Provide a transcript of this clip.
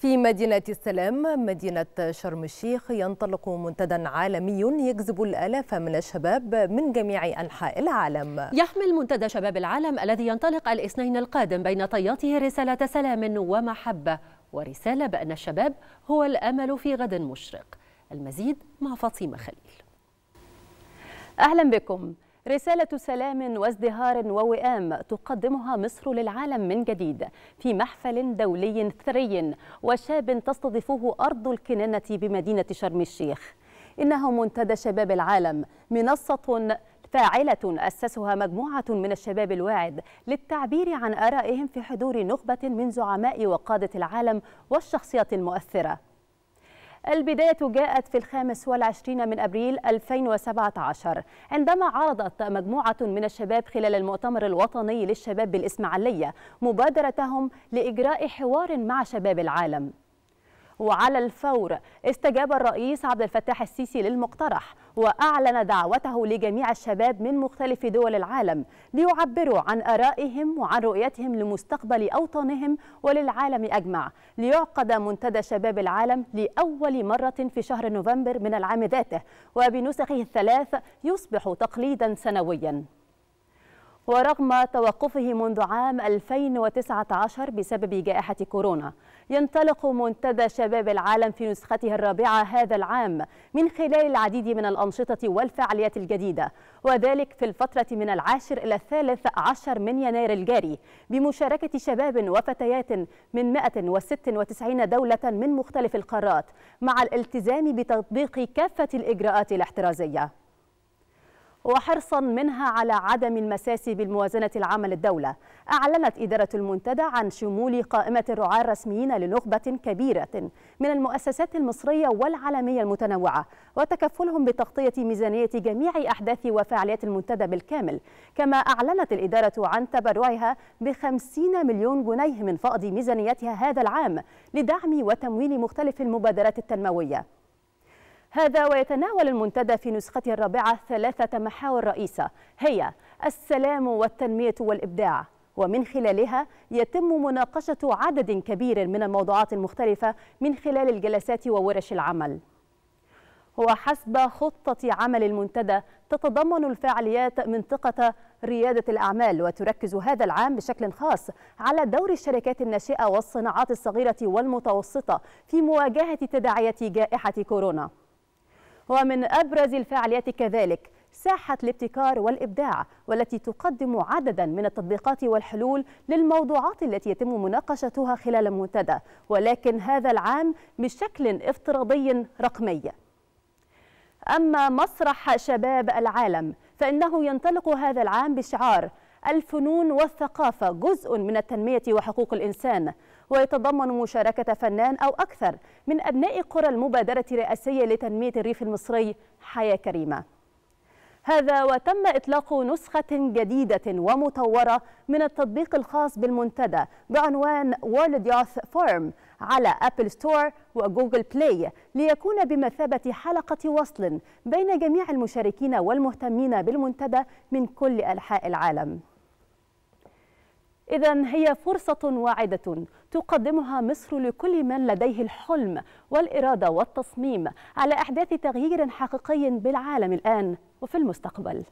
في مدينة السلام مدينة شرم الشيخ ينطلق منتدى عالمي يجذب الآلاف من الشباب من جميع أنحاء العالم يحمل منتدى شباب العالم الذي ينطلق الاثنين القادم بين طياته رسالة سلام ومحبة ورسالة بأن الشباب هو الأمل في غد مشرق المزيد مع فاطمة خليل أهلا بكم رسالة سلام وازدهار ووئام تقدمها مصر للعالم من جديد في محفل دولي ثري وشاب تستضيفه أرض الكنانة بمدينة شرم الشيخ إنه منتدى شباب العالم منصة فاعلة أسسها مجموعة من الشباب الواعد للتعبير عن آرائهم في حضور نخبة من زعماء وقادة العالم والشخصيات المؤثرة البداية جاءت في الخامس والعشرين من أبريل 2017 عندما عرضت مجموعة من الشباب خلال المؤتمر الوطني للشباب بالإسماعيلية مبادرتهم لإجراء حوار مع شباب العالم وعلى الفور استجاب الرئيس عبد الفتاح السيسي للمقترح وأعلن دعوته لجميع الشباب من مختلف دول العالم ليعبروا عن آرائهم وعن رؤيتهم لمستقبل أوطانهم وللعالم أجمع ليعقد منتدى شباب العالم لأول مرة في شهر نوفمبر من العام ذاته وبنسخه الثلاث يصبح تقليدا سنويا ورغم توقفه منذ عام 2019 بسبب جائحة كورونا ينطلق منتدى شباب العالم في نسخته الرابعة هذا العام من خلال العديد من الأنشطة والفعاليات الجديدة وذلك في الفترة من العاشر إلى الثالث عشر من يناير الجاري بمشاركة شباب وفتيات من 196 دولة من مختلف القارات مع الالتزام بتطبيق كافة الإجراءات الاحترازية وحرصا منها على عدم المساس بالموازنة العامة للدولة أعلنت إدارة المنتدى عن شمول قائمة الرعاة الرسميين لنخبة كبيرة من المؤسسات المصرية والعالمية المتنوعة وتكفلهم بتغطية ميزانية جميع أحداث وفعاليات المنتدى بالكامل كما أعلنت الإدارة عن تبرعها ب 50 مليون جنيه من فقد ميزانيتها هذا العام لدعم وتمويل مختلف المبادرات التنموية هذا ويتناول المنتدى في نسخته الرابعة ثلاثة محاور رئيسة هي السلام والتنمية والإبداع ومن خلالها يتم مناقشة عدد كبير من الموضوعات المختلفة من خلال الجلسات وورش العمل وحسب خطة عمل المنتدى تتضمن الفعاليات منطقة ريادة الأعمال وتركز هذا العام بشكل خاص على دور الشركات الناشئة والصناعات الصغيرة والمتوسطة في مواجهة تداعيات جائحة كورونا ومن أبرز الفعاليات كذلك ساحة الابتكار والإبداع والتي تقدم عددا من التطبيقات والحلول للموضوعات التي يتم مناقشتها خلال المنتدى ولكن هذا العام بشكل افتراضي رقمي أما مسرح شباب العالم فإنه ينطلق هذا العام بشعار الفنون والثقافة جزء من التنمية وحقوق الإنسان ويتضمن مشاركة فنان أو أكثر من أبناء قرى المبادرة الرئاسية لتنمية الريف المصري حياة كريمة هذا وتم إطلاق نسخة جديدة ومطورة من التطبيق الخاص بالمنتدى بعنوان وورلد يوث فورم على أبل ستور وجوجل بلاي ليكون بمثابة حلقة وصل بين جميع المشاركين والمهتمين بالمنتدى من كل أنحاء العالم إذا هي فرصة واعدة تقدمها مصر لكل من لديه الحلم والإرادة والتصميم على إحداث تغيير حقيقي بالعالم الآن وفي المستقبل